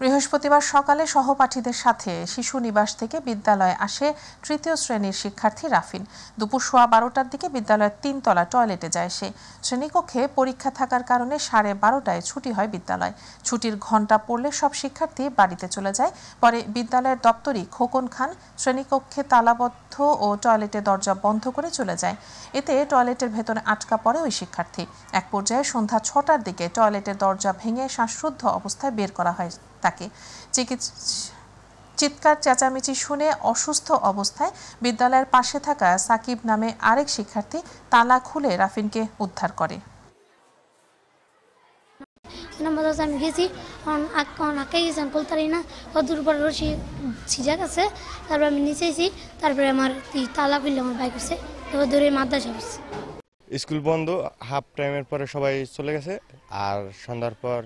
বৃহস্পতিবার সকালে সহপাঠীদের সাথে শিশু নিবাস থেকে বিদ্যালয়ে আসে তৃতীয় শ্রেণীর শিক্ষার্থী রাফিন দুপুর সোয়া বারোটার দিকে বিদ্যালয়ের তিনতলা টয়লেটে যায় সে শ্রেণীকক্ষে পরীক্ষা থাকার কারণে সাড়ে বারোটায় ছুটি হয় বিদ্যালয় ছুটির ঘণ্টা পড়লে সব শিক্ষার্থী বাড়িতে চলে যায় পরে বিদ্যালয়ের দপ্তরি খোকন খান শ্রেণীকক্ষে তালাবদ্ধ ও টয়লেটের দরজা বন্ধ করে চলে যায় এতে টয়লেটের ভেতরে আটকা পড়ে ওই শিক্ষার্থী এক পর্যায়ে সন্ধ্যা ছটার দিকে টয়লেটের দরজা ভেঙে শ্বাসরুদ্ধ অবস্থায় বের করা হয় তাকে চিকিৎসা চিৎকার চেঁচামেচি শুনে অসুস্থ অবস্থায় বিদ্যালয়ের পাশে থাকা সাকিব নামে আরেক শিক্ষার্থী তালা খুলে রাফিনকে উদ্ধার করে মাদ্রাসা আমি গেছি কারণ আঁকাই গেছিলাম আমি না কতদূর পরে রসি সিজাক আছে তারপরে আমি নিচেছি তারপরে আমার তালা খুললে আমার বাইক হচ্ছে তারপর ধরে মাদ্রাসা হচ্ছে স্কুল বন্ধ হাফ টাইমের পরে সবাই চলে গেছে আর সন্ধ্যার পর